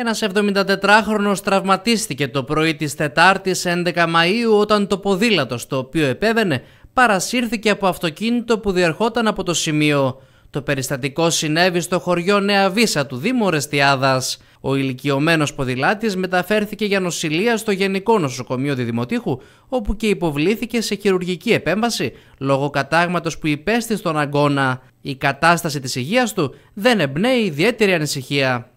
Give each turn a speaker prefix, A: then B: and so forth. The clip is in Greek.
A: Ένας 74χρονος τραυματίστηκε το πρωί της Τετάρτης 11 Μαΐου όταν το ποδήλατος στο οποίο επέβαινε παρασύρθηκε από αυτοκίνητο που διερχόταν από το σημείο. Το περιστατικό συνέβη στο χωριό Νέα Βίσα του Δήμου Ορεστιάδας. Ο ηλικιωμένος ποδηλάτης μεταφέρθηκε για νοσηλεία στο Γενικό Νοσοκομείο Δημοτήχου όπου και υποβλήθηκε σε χειρουργική επέμβαση λόγω κατάγματος που υπέστη στον αγώνα. Η κατάσταση της υγείας του δεν εμπνέει ιδιαίτερη ανησυχία.